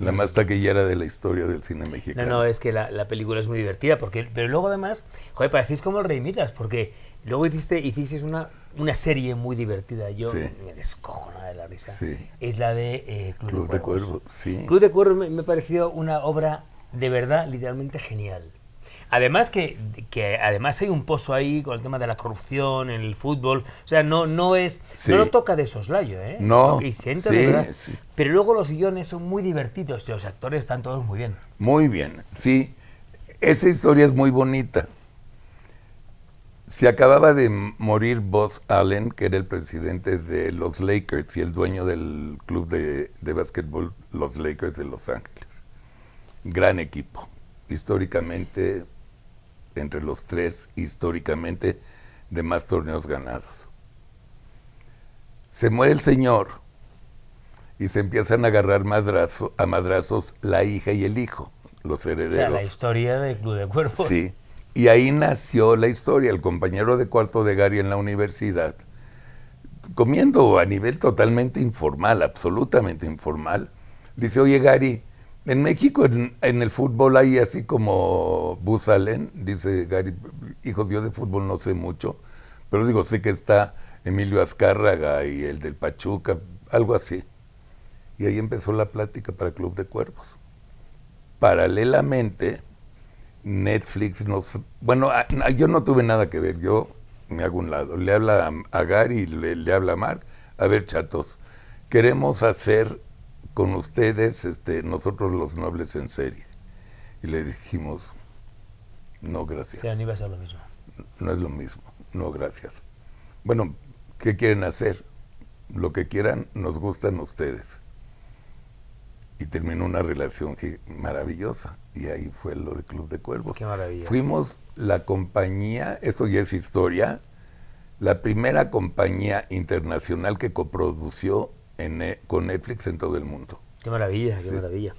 la más taquillera de la historia del cine mexicano. No, no, es que la, película es muy divertida, porque, pero luego además, joder, parecís como el Rey Miras, porque luego hiciste, una, una serie muy divertida, yo me descojo de la risa, es la de eh, Club, de Cuervos. sí. Club de Cuervos me, me parecido una obra de verdad, literalmente genial. Además que, que además hay un pozo ahí con el tema de la corrupción en el fútbol. O sea, no, no es. No lo toca de soslayo, ¿eh? No. Y se entra Sí. Pero luego los guiones son muy divertidos, los actores están todos muy bien. Muy bien, sí. Esa historia es muy bonita. Se acababa de morir Bob Allen, que era el presidente de los Lakers y el dueño del club de, de básquetbol Los Lakers de Los Ángeles. Gran equipo, históricamente entre los tres históricamente de más torneos ganados. Se muere el señor y se empiezan a agarrar a madrazos la hija y el hijo, los herederos. la historia del Club de Cuervos. Sí, y ahí nació la historia. El compañero de cuarto de Gary en la universidad, comiendo a nivel totalmente informal, absolutamente informal, dice, oye Gary, en México, en, el fútbol hay así como busalén dice Gary, hijo yo de fútbol no sé mucho, pero digo, sé que está Emilio Azcárraga y el del Pachuca, algo así. Y ahí empezó la plática para Club de Cuervos. Paralelamente, Netflix nos... Bueno, yo no tuve nada que ver, yo me hago un lado. Le habla a, Gary, le, le habla a Mark. A ver, chatos, queremos hacer con ustedes, este, nosotros los nobles en serie. Y le dijimos, no, gracias. lo mismo. No es lo mismo, no, gracias. Bueno, ¿qué quieren hacer? Lo que quieran, nos gustan ustedes. Y terminó una relación maravillosa. Y ahí fue lo del Club de Cuervos. Qué Fuimos la compañía, esto ya es historia, la primera compañía internacional que coprodució en, eh, con Netflix en todo el mundo. Qué maravilla, qué maravilla.